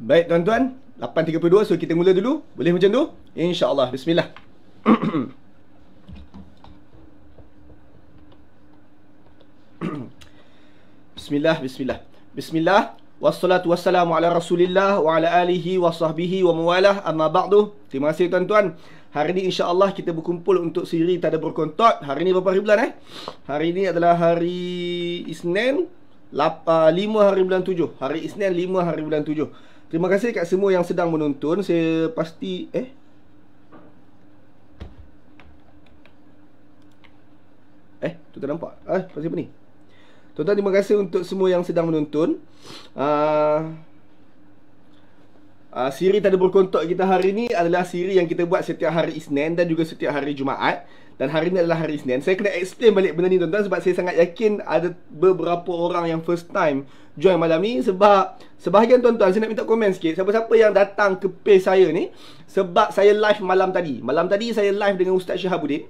Baik tuan-tuan, 8.32 so kita mula dulu. Boleh macam tu? InsyaAllah. Bismillah. bismillah, bismillah. Bismillah. Wassalatu wassalamu ala rasulillah wa ala alihi wa sahbihi wa mawalah amma ba'du. Terima kasih tuan-tuan. Hari ini insyaAllah kita berkumpul untuk siri Tak Ada Berkontot. Hari ini berapa hari bulan eh? Hari ini adalah hari Isnin 5 ah, hari bulan 7. Hari Isnin 5 hari bulan 7. Terima kasih kat semua yang sedang menonton. Saya pasti eh Eh, tu tuan nampak? Eh, pasal apa ni? Tuan-tuan terima kasih untuk semua yang sedang menonton. Ah uh, Uh, siri tadi ada berkontak kita hari ni adalah siri yang kita buat setiap hari Isnin dan juga setiap hari Jumaat dan hari ni adalah hari Isnin. Saya kena explain balik benda ni tuan-tuan sebab saya sangat yakin ada beberapa orang yang first time join malam ni sebab sebahagian tuan-tuan saya nak minta komen sikit siapa-siapa yang datang ke page saya ni sebab saya live malam tadi. Malam tadi saya live dengan Ustaz Syahabuddin.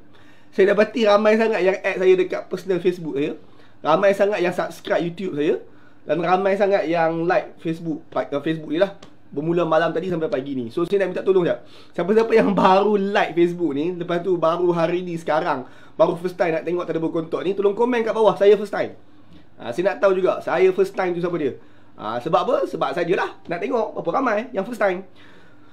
Saya dapati ramai sangat yang add saya dekat personal Facebook saya. Ramai sangat yang subscribe YouTube saya dan ramai sangat yang like Facebook Facebook ni lah bermula malam tadi sampai pagi ni. So saya nak minta tolong jap. Siapa-siapa yang baru like Facebook ni, lepas tu baru hari ni sekarang, baru first time nak tengok Tadabur Kontok ni, tolong komen kat bawah saya first time. Ha, saya nak tahu juga saya first time tu siapa dia. Ha, sebab apa? Sebab lah nak tengok berapa ramai yang first time.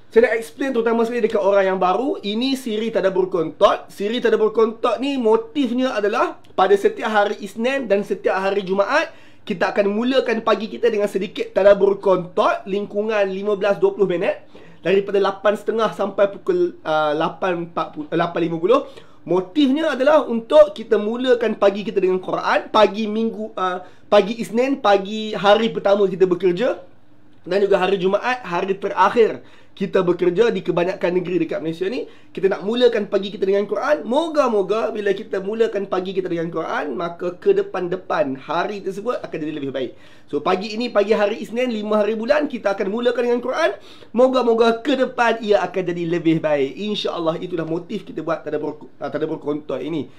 Saya nak explain terutama sekali dekat orang yang baru, ini siri Tadabur Kontok. Siri Tadabur Kontok ni motifnya adalah pada setiap hari Isnin dan setiap hari Jumaat, kita akan mulakan pagi kita dengan sedikit tadabur kontot lingkungan 15-20 minit daripada 8.30 sampai pukul uh, 8.40 8.50 eh, motifnya adalah untuk kita mulakan pagi kita dengan Quran pagi minggu uh, pagi Isnin pagi hari pertama kita bekerja dan juga hari Jumaat hari terakhir kita bekerja di kebanyakan negeri dekat Malaysia ni kita nak mulakan pagi kita dengan Quran moga-moga bila kita mulakan pagi kita dengan Quran maka ke depan-depan hari tersebut akan jadi lebih baik so pagi ini pagi hari Isnin lima hari bulan kita akan mulakan dengan Quran moga-moga ke depan ia akan jadi lebih baik Insya insyaallah itulah motif kita buat tadabbur ah, tadabbur kontol ini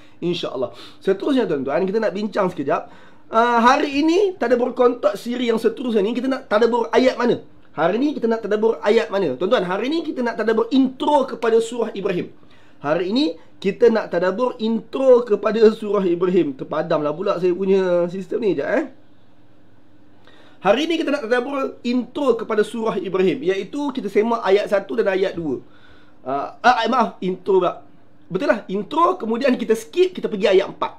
Allah. seterusnya tuan-tuan kita nak bincang sekejap uh, hari ini tadabbur kontol siri yang seterusnya ni kita nak tadabbur ayat mana Hari ini kita nak tadabur ayat mana? Tuan-tuan, hari ini kita nak tadabur intro kepada surah Ibrahim. Hari ini kita nak tadabur intro kepada surah Ibrahim. Terpadamlah pula saya punya sistem ni, jap eh. Hari ini kita nak tadabur intro kepada surah Ibrahim, iaitu kita semak ayat satu dan ayat dua. Uh, ah, maaf, intro pula. Betul lah, intro kemudian kita skip, kita pergi ayat empat.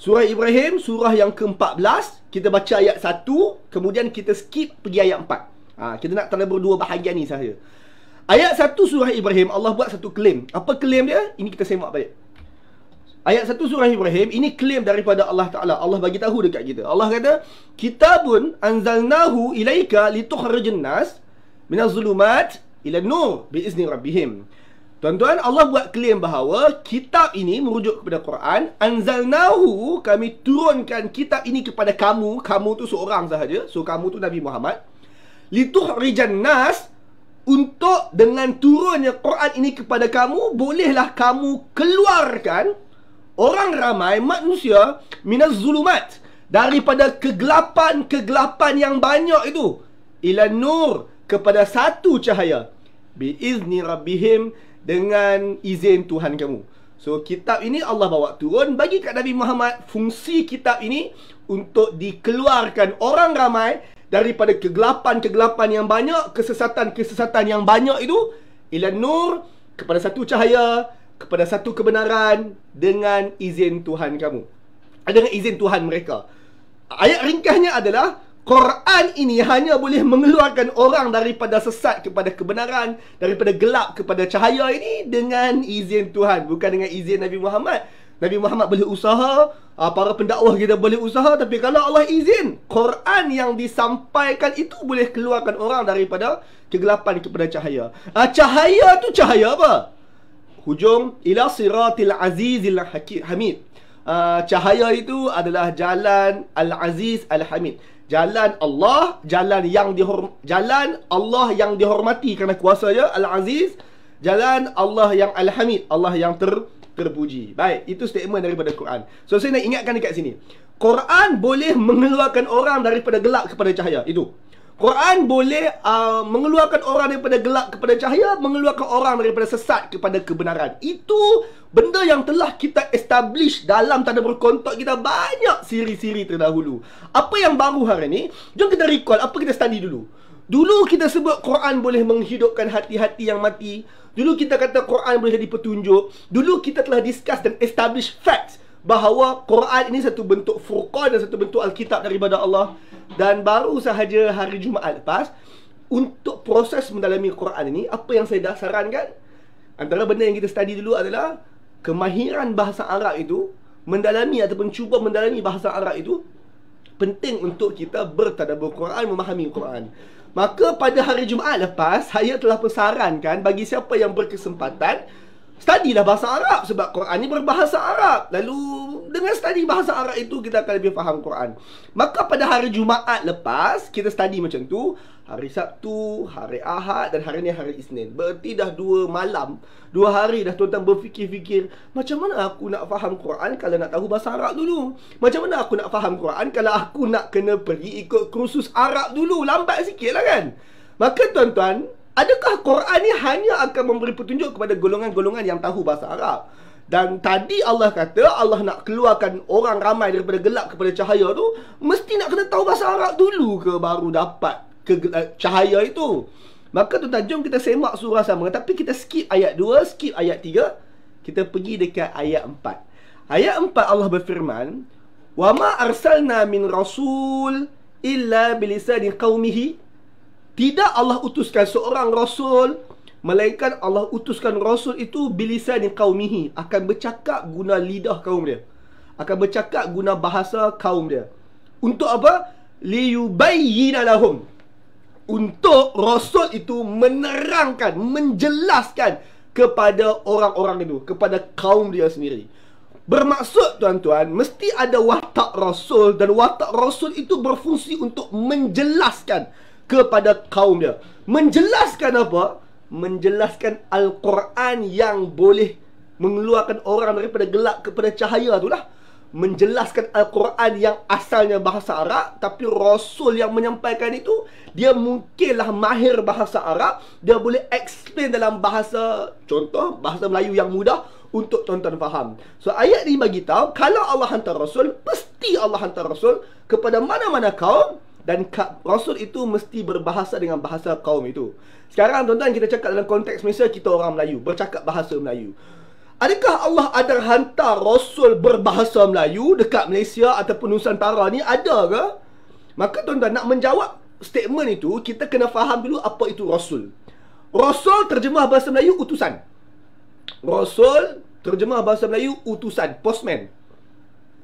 Surah Ibrahim, surah yang ke-14, kita baca ayat satu, kemudian kita skip pergi ayat empat. Ha, kita nak terlebih dua bahagian ni sahaja. Ayat satu surah Ibrahim, Allah buat satu klaim. Apa klaim dia? Ini kita semak baik. Ayat satu surah Ibrahim, ini klaim daripada Allah Ta'ala. Allah bagi tahu dekat kita. Allah kata, Kitabun anzalnahu ilaika litukharijin nas minal zulumat ila nur biizni rabbihim. Tuan-tuan, Allah buat klaim bahawa kitab ini merujuk kepada Quran. Anzalnahu, kami turunkan kitab ini kepada kamu. Kamu tu seorang sahaja. So, kamu tu Nabi Muhammad. Lituh rijan nas Untuk dengan turunnya Quran ini kepada kamu Bolehlah kamu keluarkan Orang ramai manusia Minaz zulumat Daripada kegelapan-kegelapan yang banyak itu Ila nur kepada satu cahaya bi izni rabbihim Dengan izin Tuhan kamu So kitab ini Allah bawa turun Bagi kepada Nabi Muhammad Fungsi kitab ini Untuk dikeluarkan orang ramai daripada kegelapan-kegelapan yang banyak, kesesatan-kesesatan yang banyak itu ialah nur kepada satu cahaya, kepada satu kebenaran dengan izin Tuhan kamu. ada Dengan izin Tuhan mereka. Ayat ringkasnya adalah Quran ini hanya boleh mengeluarkan orang daripada sesat kepada kebenaran, daripada gelap kepada cahaya ini dengan izin Tuhan, bukan dengan izin Nabi Muhammad. Nabi Muhammad boleh usaha ah, Para pendakwah kita boleh usaha Tapi kalau Allah izin Quran yang disampaikan itu Boleh keluarkan orang daripada Kegelapan kepada cahaya ah, Cahaya tu cahaya apa? Hujung Ila siratil azizil hamid ah, Cahaya itu adalah jalan Al-Aziz Al-Hamid Jalan Allah Jalan yang dihorm Jalan Allah yang dihormati Kerana kuasa dia Al-Aziz Jalan Allah yang Al-Hamid Allah yang ter kena puji. Baik, itu statement daripada Quran. So saya nak ingatkan dekat sini. Quran boleh mengeluarkan orang daripada gelap kepada cahaya. Itu. Quran boleh uh, mengeluarkan orang daripada gelap kepada cahaya, mengeluarkan orang daripada sesat kepada kebenaran. Itu benda yang telah kita establish dalam tanda berkontak kita banyak siri-siri terdahulu. Apa yang baru hari ini? jom kita recall apa kita study dulu. Dulu kita sebut Quran boleh menghidupkan hati-hati yang mati, Dulu kita kata Quran boleh jadi petunjuk. Dulu kita telah discuss dan establish facts bahawa Quran ini satu bentuk furqan dan satu bentuk alkitab daripada Allah. Dan baru sahaja hari Jumaat lepas untuk proses mendalami Quran ini, apa yang saya dasarkan antara benda yang kita study dulu adalah kemahiran bahasa Arab itu mendalami ataupun cuba mendalami bahasa Arab itu penting untuk kita bertadabur Quran, memahami Quran. Maka pada hari Jumaat lepas, saya telah pesarankan bagi siapa yang berkesempatan study lah bahasa Arab sebab Quran ni berbahasa Arab. Lalu dengan study bahasa Arab itu kita akan lebih faham Quran. Maka pada hari Jumaat lepas kita study macam tu, Hari Sabtu, hari Ahad dan hari ni hari Isnin. Berarti dah dua malam, dua hari dah tuan-tuan berfikir-fikir macam mana aku nak faham Quran kalau nak tahu bahasa Arab dulu? Macam mana aku nak faham Quran kalau aku nak kena pergi ikut kursus Arab dulu? Lambat sikit lah kan? Maka tuan-tuan, adakah Quran ni hanya akan memberi petunjuk kepada golongan-golongan yang tahu bahasa Arab? Dan tadi Allah kata Allah nak keluarkan orang ramai daripada gelap kepada cahaya tu Mesti nak kena tahu bahasa Arab dulu ke baru dapat ke, uh, cahaya itu. Maka tu tuan kita semak surah sama. Tapi kita skip ayat 2, skip ayat 3. Kita pergi dekat ayat 4. Ayat 4 Allah berfirman, wa وَمَا أَرْسَلْنَا مِنْ رَسُولِ إِلَّا بِلِسَانِ قَوْمِهِ Tidak Allah utuskan seorang Rasul Melainkan Allah utuskan Rasul itu bilisan kaumihi Akan bercakap guna lidah kaum dia Akan bercakap guna bahasa kaum dia Untuk apa? لِيُبَيِّنَ لَهُمْ untuk Rasul itu menerangkan, menjelaskan kepada orang-orang itu, kepada kaum dia sendiri. Bermaksud tuan-tuan, mesti ada watak Rasul dan watak Rasul itu berfungsi untuk menjelaskan kepada kaum dia. Menjelaskan apa? Menjelaskan Al-Quran yang boleh mengeluarkan orang daripada gelap kepada cahaya itulah menjelaskan Al-Quran yang asalnya bahasa Arab tapi Rasul yang menyampaikan itu dia mungkinlah mahir bahasa Arab dia boleh explain dalam bahasa contoh bahasa Melayu yang mudah untuk tuan-tuan faham. So ayat ni bagi tahu kalau Allah hantar rasul, pasti Allah hantar rasul kepada mana-mana kaum dan ka- rasul itu mesti berbahasa dengan bahasa kaum itu. Sekarang tuan-tuan kita cakap dalam konteks Malaysia kita orang Melayu, bercakap bahasa Melayu. Adakah Allah ada hantar Rasul berbahasa Melayu dekat Malaysia ataupun Nusantara ni ada ke? Maka tuan-tuan nak menjawab statement itu, kita kena faham dulu apa itu Rasul. Rasul terjemah bahasa Melayu utusan. Rasul terjemah bahasa Melayu utusan, postman.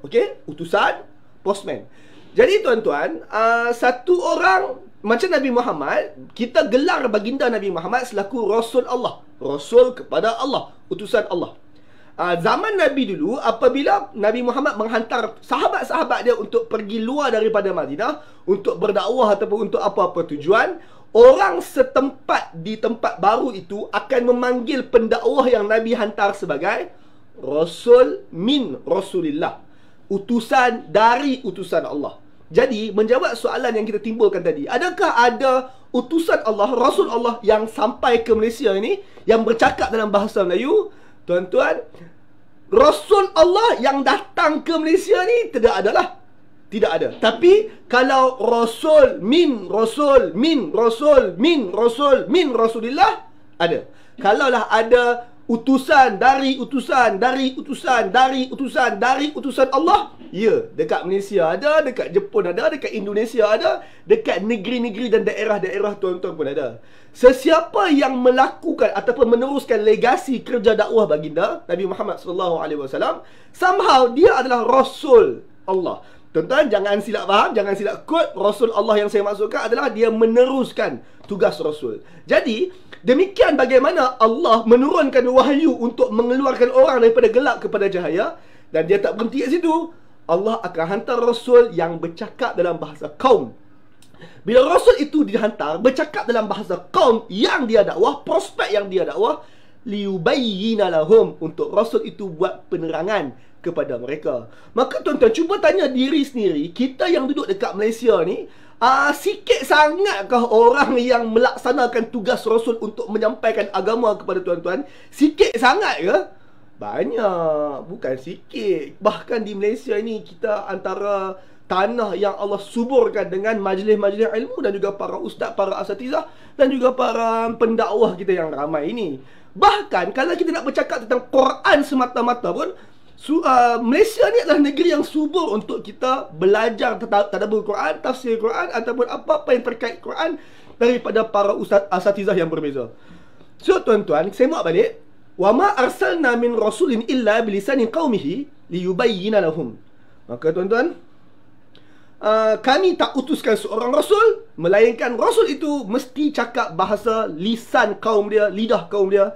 Okey, utusan, postman. Jadi tuan-tuan, uh, satu orang macam Nabi Muhammad, kita gelar baginda Nabi Muhammad selaku Rasul Allah. Rasul kepada Allah, utusan Allah. Ah, zaman Nabi dulu apabila Nabi Muhammad menghantar sahabat-sahabat dia untuk pergi luar daripada Madinah untuk berdakwah ataupun untuk apa-apa tujuan, orang setempat di tempat baru itu akan memanggil pendakwah yang Nabi hantar sebagai rasul min rasulillah, utusan dari utusan Allah. Jadi menjawab soalan yang kita timbulkan tadi, adakah ada utusan Allah, rasul Allah yang sampai ke Malaysia ini yang bercakap dalam bahasa Melayu? Tuan-tuan, Rasul Allah yang datang ke Malaysia ni tidak ada lah, tidak ada. Tapi kalau Rasul min Rasul min Rasul min Rasul min Rasulillah ada. Kalaulah ada utusan dari utusan dari utusan dari utusan dari utusan Allah? Ya, dekat Malaysia ada, dekat Jepun ada, dekat Indonesia ada, dekat negeri-negeri dan daerah-daerah tuan-tuan pun ada. Sesiapa yang melakukan ataupun meneruskan legasi kerja dakwah baginda Nabi Muhammad sallallahu alaihi wasallam, somehow dia adalah rasul Allah. Tuan-tuan, jangan silap faham, jangan silap kot. Rasul Allah yang saya maksudkan adalah dia meneruskan tugas Rasul. Jadi, demikian bagaimana Allah menurunkan wahyu untuk mengeluarkan orang daripada gelap kepada cahaya. Dan dia tak berhenti kat situ. Allah akan hantar Rasul yang bercakap dalam bahasa kaum. Bila Rasul itu dihantar, bercakap dalam bahasa kaum yang dia dakwah, prospek yang dia dakwah, liubayyinalahum untuk Rasul itu buat penerangan kepada mereka. Maka tuan-tuan, cuba tanya diri sendiri, kita yang duduk dekat Malaysia ni, uh, sikit sangatkah orang yang melaksanakan tugas Rasul untuk menyampaikan agama kepada tuan-tuan? Sikit sangat ke? Banyak, bukan sikit. Bahkan di Malaysia ni, kita antara tanah yang Allah suburkan dengan majlis-majlis ilmu dan juga para ustaz, para asatizah dan juga para pendakwah kita yang ramai ini. Bahkan kalau kita nak bercakap tentang Quran semata-mata pun, So, uh, Malaysia ni adalah negeri yang subur untuk kita belajar tentang tadabbur Quran, tafsir Quran ataupun apa-apa yang terkait Quran daripada para ustaz asatizah yang berbeza. So, tuan-tuan, saya muat balik. Wa ma arsalna min rasulin illa bilisani qaumihi liyubayyana lahum. Maka tuan-tuan, uh, kami tak utuskan seorang rasul melainkan rasul itu mesti cakap bahasa lisan kaum dia, lidah kaum dia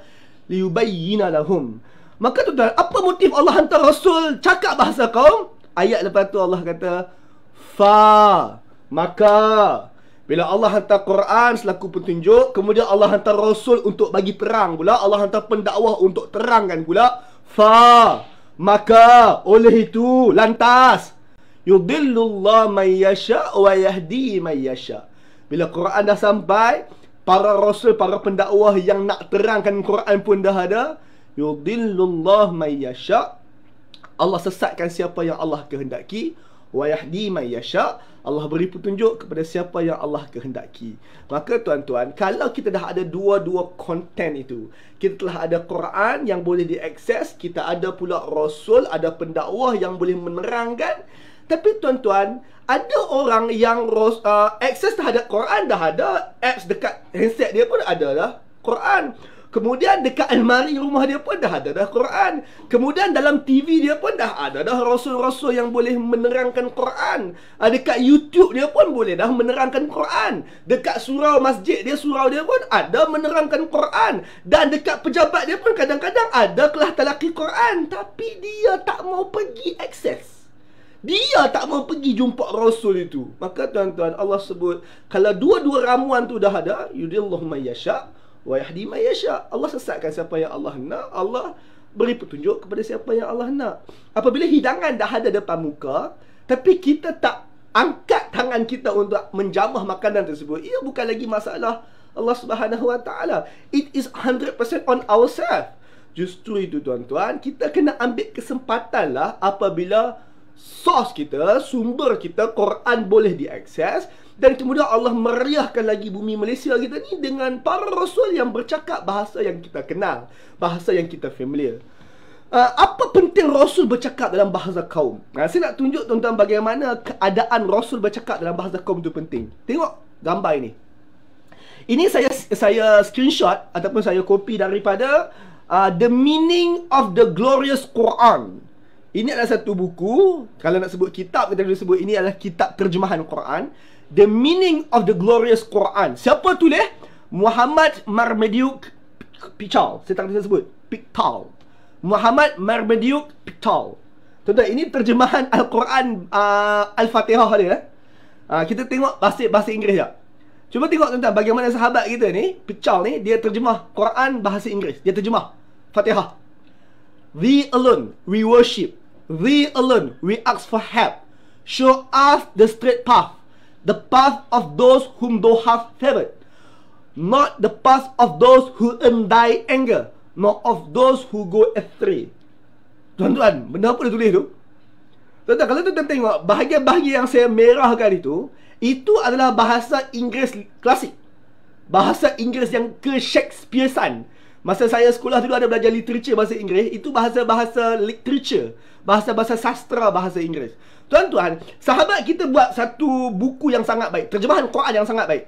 liyubayyana lahum. Maka tu apa motif Allah hantar Rasul cakap bahasa kaum? Ayat lepas tu Allah kata, Fa, maka. Bila Allah hantar Quran selaku petunjuk, kemudian Allah hantar Rasul untuk bagi perang pula. Allah hantar pendakwah untuk terangkan pula. Fa, maka oleh itu lantas. Yudillullah mayyasha, yasha wa yahdi man Bila Quran dah sampai, para rasul, para pendakwah yang nak terangkan Quran pun dah ada yudillullah may yasha Allah sesatkan siapa yang Allah kehendaki wa yahdi may yasha Allah beri petunjuk kepada siapa yang Allah kehendaki. Maka tuan-tuan, kalau kita dah ada dua-dua konten itu, kita telah ada Quran yang boleh diakses, kita ada pula Rasul, ada pendakwah yang boleh menerangkan. Tapi tuan-tuan, ada orang yang uh, akses terhadap Quran dah ada, apps dekat handset dia pun ada dah. Quran. Kemudian dekat almari rumah dia pun dah ada dah Quran. Kemudian dalam TV dia pun dah ada dah rasul-rasul yang boleh menerangkan Quran. Ada ah, Dekat YouTube dia pun boleh dah menerangkan Quran. Dekat surau masjid dia, surau dia pun ada menerangkan Quran. Dan dekat pejabat dia pun kadang-kadang ada kelah talaki Quran. Tapi dia tak mau pergi akses. Dia tak mau pergi jumpa Rasul itu. Maka tuan-tuan Allah sebut kalau dua-dua ramuan tu dah ada, yudillahu may wa yahdi man yasha. Allah sesatkan siapa yang Allah nak, Allah beri petunjuk kepada siapa yang Allah nak. Apabila hidangan dah ada depan muka, tapi kita tak angkat tangan kita untuk menjamah makanan tersebut, ia bukan lagi masalah Allah Subhanahu Wa Taala. It is 100% on ourselves. Justru itu tuan-tuan, kita kena ambil kesempatan lah apabila sos kita, sumber kita, Quran boleh diakses, dan kemudian Allah meriahkan lagi bumi Malaysia kita ni dengan para rasul yang bercakap bahasa yang kita kenal. Bahasa yang kita familiar. Uh, apa penting rasul bercakap dalam bahasa kaum? Uh, saya nak tunjuk tuan-tuan bagaimana keadaan rasul bercakap dalam bahasa kaum itu penting. Tengok gambar ini. Ini saya saya screenshot ataupun saya copy daripada uh, The Meaning of the Glorious Quran. Ini adalah satu buku, kalau nak sebut kitab kita boleh sebut ini adalah kitab terjemahan Quran the meaning of the glorious Quran. Siapa tulis? Muhammad Marmaduke Pichal. Saya tak boleh sebut. Pichal. Muhammad Marmaduke Pichal. Tuan-tuan, ini terjemahan Al-Quran uh, Al-Fatihah dia. Eh? Uh, kita tengok bahasa, bahasa Inggeris sekejap. Cuba tengok tuan-tuan bagaimana sahabat kita ni, Pichal ni, dia terjemah Quran bahasa Inggeris. Dia terjemah Fatihah. We alone, we worship. We alone, we ask for help. Show us the straight path the path of those whom thou hast favored, not the path of those who earn thy anger, nor of those who go astray. Tuan-tuan, benda apa dia tulis tu? Tuan-tuan, kalau tuan-tuan tengok, bahagian-bahagian yang saya merahkan itu, itu adalah bahasa Inggeris klasik. Bahasa Inggeris yang ke Shakespearean. Masa saya sekolah dulu ada belajar literature bahasa Inggeris, itu bahasa-bahasa literature bahasa-bahasa sastra bahasa Inggeris. Tuan-tuan, sahabat kita buat satu buku yang sangat baik. Terjemahan Quran yang sangat baik.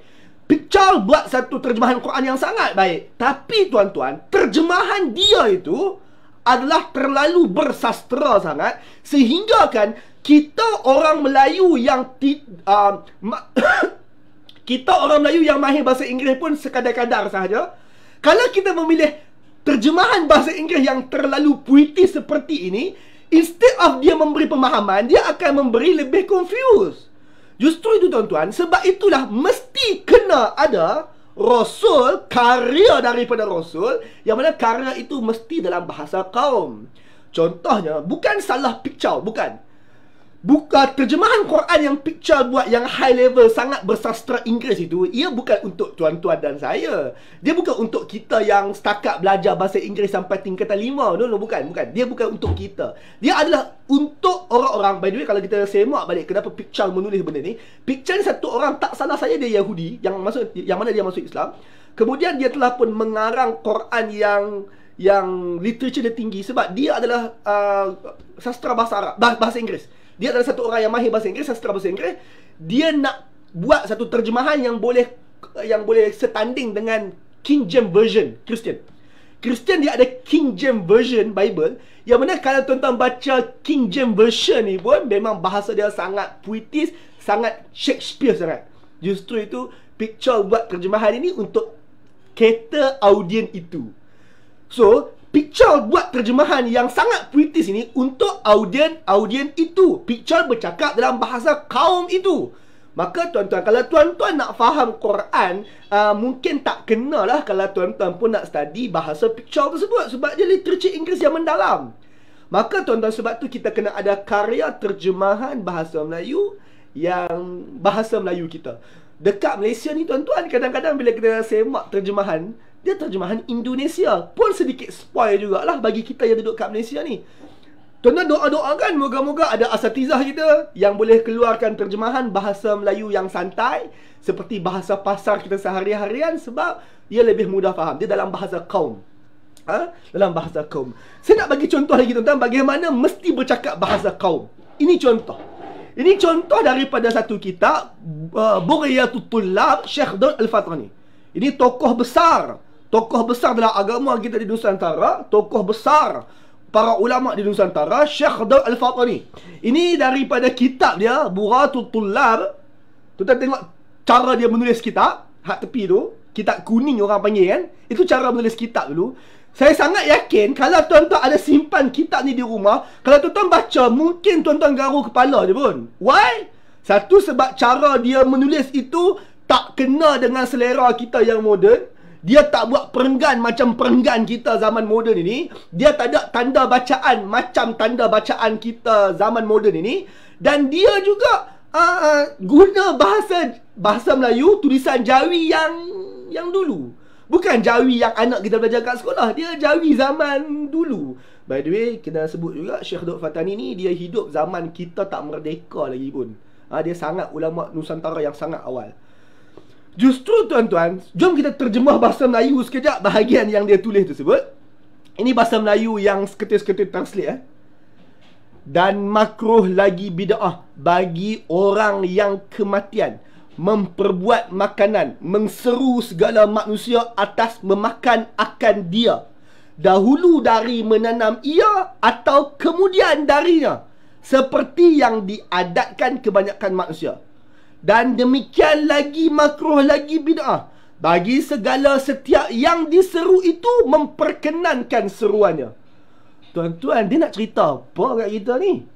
Pichal buat satu terjemahan Quran yang sangat baik. Tapi tuan-tuan, terjemahan dia itu adalah terlalu bersastra sangat sehingga kan kita orang Melayu yang ti, uh, kita orang Melayu yang mahir bahasa Inggeris pun sekadar-kadar sahaja. Kalau kita memilih terjemahan bahasa Inggeris yang terlalu puitis seperti ini, Instead of dia memberi pemahaman, dia akan memberi lebih confused. Justru itu tuan-tuan, sebab itulah mesti kena ada Rasul, karya daripada Rasul Yang mana karya itu mesti dalam bahasa kaum Contohnya, bukan salah picau, bukan Buka terjemahan Quran yang picture buat yang high level sangat bersastra Inggeris itu Ia bukan untuk tuan-tuan dan saya Dia bukan untuk kita yang setakat belajar bahasa Inggeris sampai tingkatan lima No, no, bukan, bukan Dia bukan untuk kita Dia adalah untuk orang-orang By the way, kalau kita semak balik kenapa picture menulis benda ni Picture ni satu orang tak salah saya dia Yahudi Yang masuk, yang mana dia masuk Islam Kemudian dia telah pun mengarang Quran yang yang literature dia tinggi sebab dia adalah uh, sastra bahasa Arab, bahasa Inggeris dia adalah satu orang yang mahir bahasa Inggeris, sastra bahasa Inggeris, dia nak buat satu terjemahan yang boleh yang boleh setanding dengan King James Version Christian. Christian dia ada King James Version Bible yang mana kalau tuan-tuan baca King James Version ni pun memang bahasa dia sangat puitis, sangat Shakespeare sangat. Justru itu picture buat terjemahan ini untuk cater audience itu. So, Picture buat terjemahan yang sangat kritis ini untuk audien-audien itu. Picture bercakap dalam bahasa kaum itu. Maka tuan-tuan, kalau tuan-tuan nak faham Quran, uh, mungkin tak lah. kalau tuan-tuan pun nak study bahasa picture tersebut sebab dia literature Inggeris yang mendalam. Maka tuan-tuan sebab tu kita kena ada karya terjemahan bahasa Melayu yang bahasa Melayu kita. Dekat Malaysia ni tuan-tuan kadang-kadang bila kita semak terjemahan dia terjemahan Indonesia pun sedikit spoil jugalah bagi kita yang duduk kat Malaysia ni. Tuan-tuan doa-doa kan moga-moga ada asatizah kita yang boleh keluarkan terjemahan bahasa Melayu yang santai seperti bahasa pasar kita sehari-harian sebab ia lebih mudah faham. Dia dalam bahasa kaum. Ha? Dalam bahasa kaum. Saya nak bagi contoh lagi tuan-tuan bagaimana mesti bercakap bahasa kaum. Ini contoh. Ini contoh daripada satu kitab uh, Buriyatul Tulab Syekh Dur Al-Fatani. Ini tokoh besar tokoh besar dalam agama kita di Nusantara, tokoh besar para ulama di Nusantara, Syekh Daud Al-Fatani. Ini daripada kitab dia, Buratul Tullar. Tu tengok cara dia menulis kitab, hak tepi tu, kitab kuning orang panggil kan. Itu cara menulis kitab dulu. Saya sangat yakin kalau tuan-tuan ada simpan kitab ni di rumah, kalau tuan-tuan baca, mungkin tuan-tuan garu kepala dia pun. Why? Satu sebab cara dia menulis itu tak kena dengan selera kita yang moden. Dia tak buat perenggan macam perenggan kita zaman moden ini. Dia tak ada tanda bacaan macam tanda bacaan kita zaman moden ini. Dan dia juga uh, guna bahasa bahasa Melayu tulisan Jawi yang yang dulu. Bukan Jawi yang anak kita belajar kat sekolah. Dia Jawi zaman dulu. By the way, kena sebut juga Syekh Dr. Fatani ni dia hidup zaman kita tak merdeka lagi pun. Ha, dia sangat ulama Nusantara yang sangat awal. Justru tuan-tuan, jom kita terjemah bahasa Melayu sekejap bahagian yang dia tulis tersebut. Ini bahasa Melayu yang seketir-seketir translate eh. Dan makruh lagi bida'ah bagi orang yang kematian. Memperbuat makanan, menseru segala manusia atas memakan akan dia. Dahulu dari menanam ia atau kemudian darinya. Seperti yang diadatkan kebanyakan manusia dan demikian lagi makruh lagi bid'ah bagi segala setiap yang diseru itu memperkenankan seruannya. Tuan-tuan, dia nak cerita apa kat kita ni?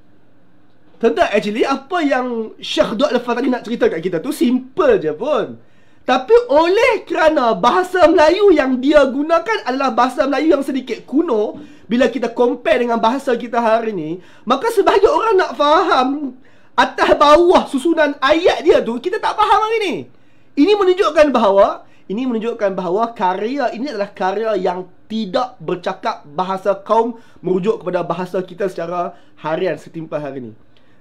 Tuan-tuan, actually apa yang Syekh Duat Lefah tadi nak cerita kat kita tu simple je pun. Tapi oleh kerana bahasa Melayu yang dia gunakan adalah bahasa Melayu yang sedikit kuno Bila kita compare dengan bahasa kita hari ni Maka sebagai orang nak faham atas bawah susunan ayat dia tu kita tak faham hari ni. Ini menunjukkan bahawa ini menunjukkan bahawa karya ini adalah karya yang tidak bercakap bahasa kaum merujuk kepada bahasa kita secara harian setimpal hari ini.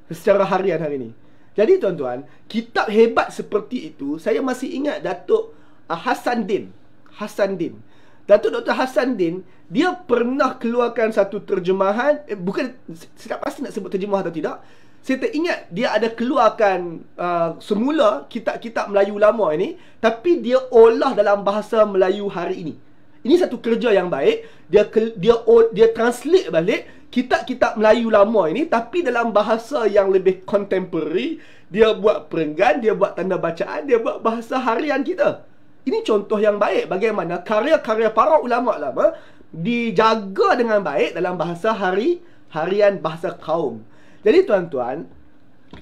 Secara harian hari ini. Jadi tuan-tuan, kitab hebat seperti itu saya masih ingat Datuk uh, Hasan Din. Hasan Din. Datuk Dr. Hasan Din, dia pernah keluarkan satu terjemahan, eh, bukan saya tak pasti nak sebut terjemahan atau tidak, saya tak ingat dia ada keluarkan uh, semula kitab-kitab Melayu lama ini tapi dia olah dalam bahasa Melayu hari ini ini satu kerja yang baik dia dia dia translate balik kitab-kitab Melayu lama ini tapi dalam bahasa yang lebih contemporary dia buat perenggan dia buat tanda bacaan dia buat bahasa harian kita ini contoh yang baik bagaimana karya-karya para ulama lama dijaga dengan baik dalam bahasa hari harian bahasa kaum. Jadi tuan-tuan,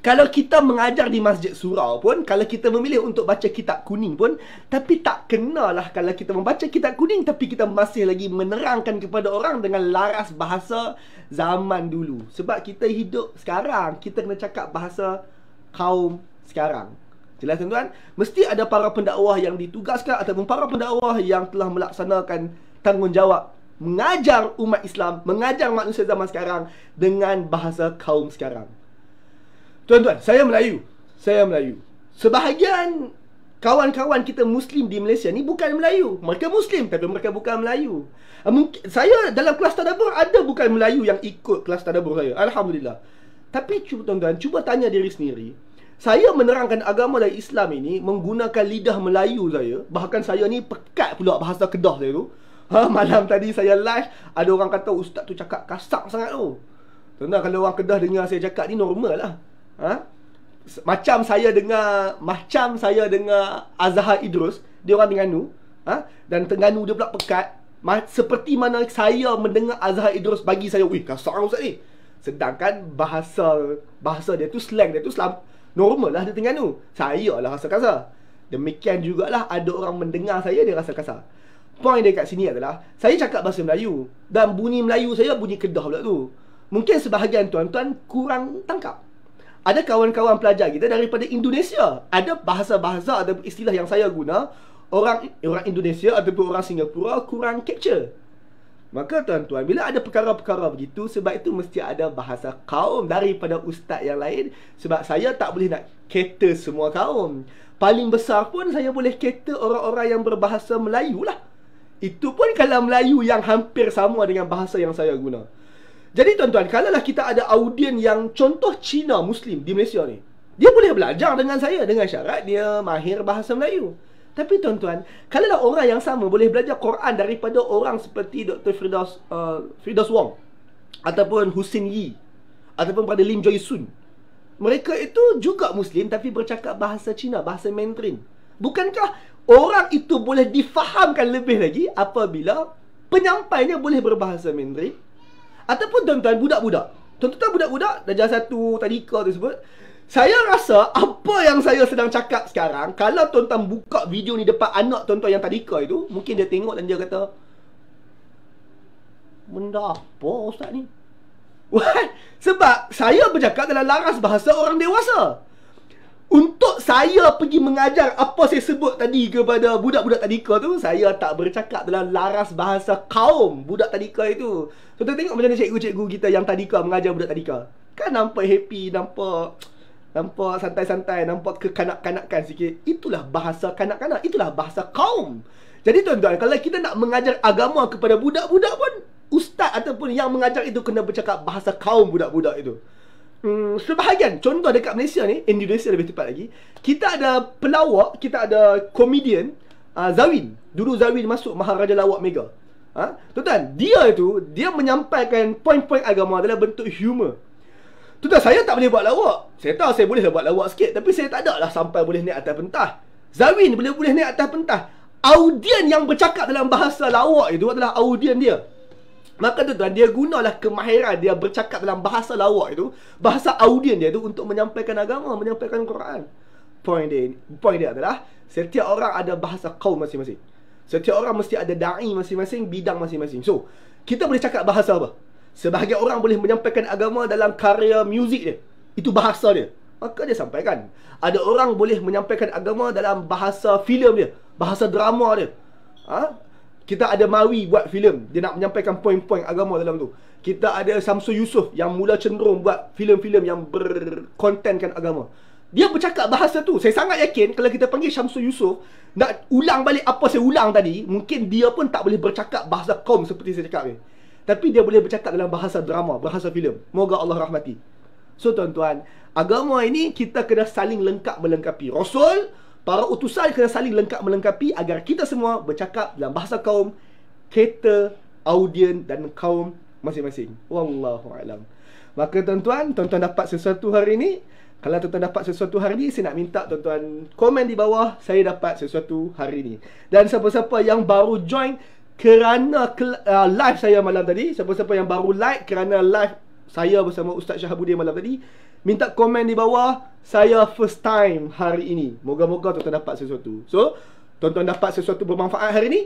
kalau kita mengajar di masjid surau pun, kalau kita memilih untuk baca kitab kuning pun, tapi tak kenalah kalau kita membaca kitab kuning tapi kita masih lagi menerangkan kepada orang dengan laras bahasa zaman dulu. Sebab kita hidup sekarang, kita kena cakap bahasa kaum sekarang. Jelas tuan-tuan? Mesti ada para pendakwah yang ditugaskan ataupun para pendakwah yang telah melaksanakan tanggungjawab mengajar umat Islam, mengajar manusia zaman sekarang dengan bahasa kaum sekarang. Tuan-tuan, saya Melayu. Saya Melayu. Sebahagian kawan-kawan kita Muslim di Malaysia ni bukan Melayu. Mereka Muslim tapi mereka bukan Melayu. Mungkin, saya dalam kelas tadabur ada bukan Melayu yang ikut kelas tadabur saya. Alhamdulillah. Tapi cuba tuan-tuan, cuba tanya diri sendiri. Saya menerangkan agama dari Islam ini menggunakan lidah Melayu saya. Bahkan saya ni pekat pula bahasa Kedah saya tu. Ha, malam tadi saya live, ada orang kata ustaz tu cakap kasar sangat tu. tuan kalau orang Kedah dengar saya cakap ni normal lah. Ha? Macam saya dengar, macam saya dengar Azhar Idrus, dia orang Terengganu. Ha? Dan Terengganu dia pula pekat. Ma- seperti mana saya mendengar Azhar Idrus bagi saya, wih kasar ustaz ni. Sedangkan bahasa bahasa dia tu slang dia tu selam, normal lah dia Terengganu. Saya lah rasa kasar. Demikian jugalah ada orang mendengar saya dia rasa kasar point dekat sini adalah saya cakap bahasa Melayu dan bunyi Melayu saya bunyi Kedah pula tu. Mungkin sebahagian tuan-tuan kurang tangkap. Ada kawan-kawan pelajar kita daripada Indonesia. Ada bahasa-bahasa ada istilah yang saya guna orang eh, orang Indonesia ataupun orang Singapura kurang capture. Maka tuan-tuan, bila ada perkara-perkara begitu, sebab itu mesti ada bahasa kaum daripada ustaz yang lain sebab saya tak boleh nak cater semua kaum. Paling besar pun saya boleh cater orang-orang yang berbahasa Melayu lah. Itu pun kalau Melayu yang hampir sama dengan bahasa yang saya guna. Jadi tuan-tuan, kalaulah kita ada audien yang contoh Cina Muslim di Malaysia ni. Dia boleh belajar dengan saya dengan syarat dia mahir bahasa Melayu. Tapi tuan-tuan, kalaulah orang yang sama boleh belajar Quran daripada orang seperti Dr. Firdaus, uh, Firdaus Wong. Ataupun Husin Yi. Ataupun pada Lim Joy Sun. Mereka itu juga Muslim tapi bercakap bahasa Cina, bahasa Mandarin. Bukankah orang itu boleh difahamkan lebih lagi apabila penyampainya boleh berbahasa Mandarin ataupun tuan-tuan budak-budak. Tuan-tuan budak-budak darjah satu tadika tu sebut saya rasa apa yang saya sedang cakap sekarang Kalau tuan-tuan buka video ni depan anak tuan-tuan yang tadika itu Mungkin dia tengok dan dia kata Benda apa ustaz ni? What? Sebab saya bercakap dalam laras bahasa orang dewasa untuk saya pergi mengajar apa saya sebut tadi kepada budak-budak tadika tu saya tak bercakap dalam laras bahasa kaum budak tadika itu so tengok macam mana cikgu-cikgu kita yang tadika mengajar budak tadika kan nampak happy nampak nampak santai-santai nampak kekanak-kanakan sikit itulah bahasa kanak-kanak itulah bahasa kaum jadi tuan-tuan kalau kita nak mengajar agama kepada budak-budak pun ustaz ataupun yang mengajar itu kena bercakap bahasa kaum budak-budak itu Hmm, sebahagian contoh dekat Malaysia ni, Indonesia lebih tepat lagi. Kita ada pelawak, kita ada komedian uh, Zawin. Dulu Zawin masuk Maharaja Lawak Mega. Ha? Tuan-tuan, dia itu dia menyampaikan poin-poin agama dalam bentuk humor. Tuan-tuan, saya tak boleh buat lawak. Saya tahu saya boleh lah buat lawak sikit tapi saya tak ada lah sampai boleh naik atas pentas. Zawin boleh boleh naik atas pentas. Audien yang bercakap dalam bahasa lawak itu adalah audien dia. Maka tu tuan dia gunalah kemahiran dia bercakap dalam bahasa lawak itu, bahasa audien dia tu untuk menyampaikan agama, menyampaikan Quran. Point dia, point dia adalah setiap orang ada bahasa kaum masing-masing. Setiap orang mesti ada da'i masing-masing, bidang masing-masing. So, kita boleh cakap bahasa apa? Sebahagian orang boleh menyampaikan agama dalam karya muzik dia. Itu bahasa dia. Maka dia sampaikan. Ada orang boleh menyampaikan agama dalam bahasa filem dia. Bahasa drama dia. Ha? kita ada Mawi buat filem dia nak menyampaikan poin-poin agama dalam tu kita ada Samsul Yusuf yang mula cenderung buat filem-filem yang berkontenkan agama dia bercakap bahasa tu saya sangat yakin kalau kita panggil Samsul Yusuf nak ulang balik apa saya ulang tadi mungkin dia pun tak boleh bercakap bahasa kaum seperti saya cakap ni tapi dia boleh bercakap dalam bahasa drama bahasa filem moga Allah rahmati so tuan-tuan agama ini kita kena saling lengkap melengkapi rasul Para utusan kena saling lengkap melengkapi agar kita semua bercakap dalam bahasa kaum, kata, audien dan kaum masing-masing. Wallahu a'lam. Maka tuan-tuan, tuan-tuan dapat sesuatu hari ini. Kalau tuan-tuan dapat sesuatu hari ini, saya nak minta tuan-tuan komen di bawah saya dapat sesuatu hari ini. Dan siapa-siapa yang baru join kerana uh, live saya malam tadi, siapa-siapa yang baru like kerana live saya bersama Ustaz Syahabudin malam tadi, minta komen di bawah saya first time hari ini. Moga-moga tuan-tuan dapat sesuatu. So, tuan-tuan dapat sesuatu bermanfaat hari ini.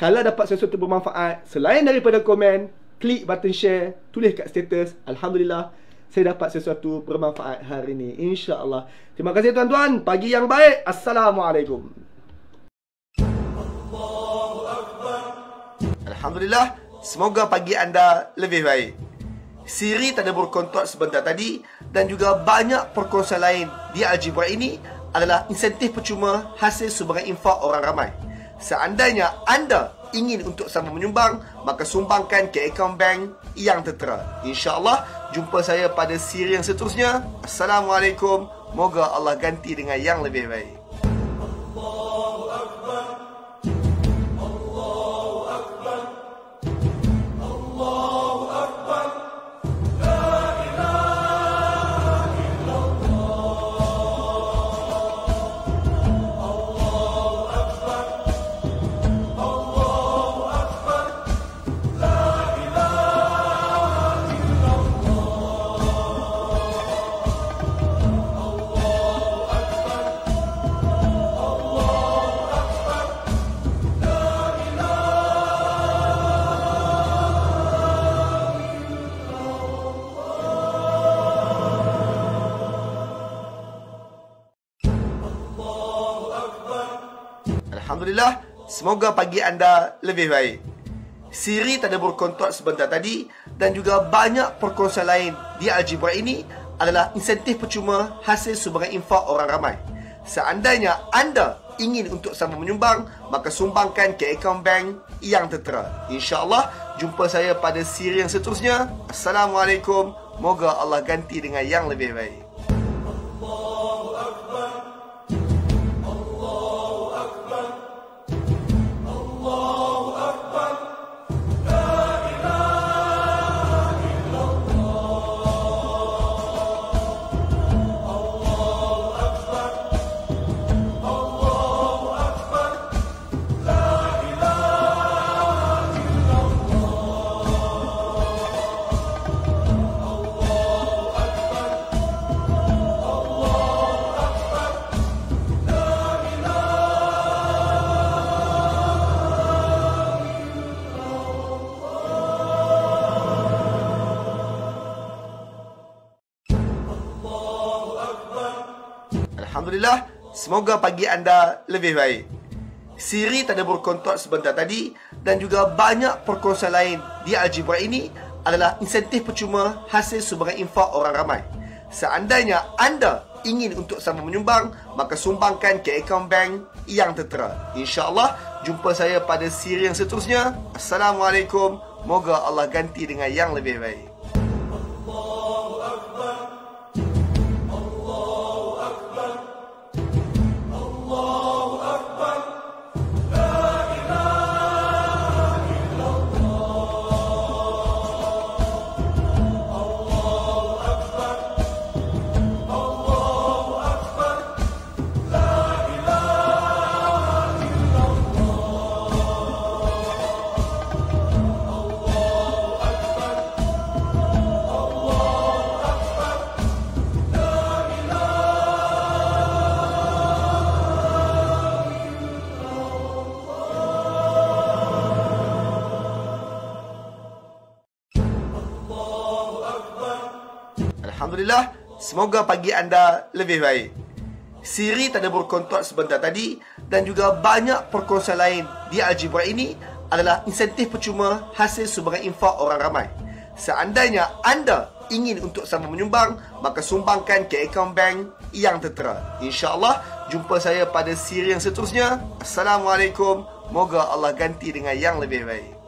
Kalau dapat sesuatu bermanfaat, selain daripada komen, klik button share, tulis kat status. Alhamdulillah, saya dapat sesuatu bermanfaat hari ini. InsyaAllah. Terima kasih tuan-tuan. Pagi yang baik. Assalamualaikum. Alhamdulillah, semoga pagi anda lebih baik. Siri tadi ada sebentar tadi dan juga banyak perkongsian lain di Aljibra ini adalah insentif percuma hasil sumbangan infak orang ramai. Seandainya anda ingin untuk sama menyumbang, maka sumbangkan ke akaun bank yang tertera. InsyaAllah, jumpa saya pada siri yang seterusnya. Assalamualaikum. Moga Allah ganti dengan yang lebih baik. Semoga pagi anda lebih baik. Siri tak ada berkontrol sebentar tadi dan juga banyak perkongsian lain di Aljibra ini adalah insentif percuma hasil sumbangan infak orang ramai. Seandainya anda ingin untuk sama menyumbang, maka sumbangkan ke akaun bank yang tertera. InsyaAllah, jumpa saya pada siri yang seterusnya. Assalamualaikum. Moga Allah ganti dengan yang lebih baik. Semoga pagi anda lebih baik. Siri tanda berkontrol sebentar tadi dan juga banyak perkongsian lain di algebra ini adalah insentif percuma hasil sumbangan infak orang ramai. Seandainya anda ingin untuk sama menyumbang, maka sumbangkan ke akaun bank yang tertera. InsyaAllah, jumpa saya pada siri yang seterusnya. Assalamualaikum. Moga Allah ganti dengan yang lebih baik. Semoga pagi anda lebih baik. Siri tak berkontak sebentar tadi dan juga banyak perkongsian lain di Algebra ini adalah insentif percuma hasil sumbangan infak orang ramai. Seandainya anda ingin untuk sama menyumbang, maka sumbangkan ke akaun bank yang tertera. InsyaAllah, jumpa saya pada siri yang seterusnya. Assalamualaikum. Moga Allah ganti dengan yang lebih baik.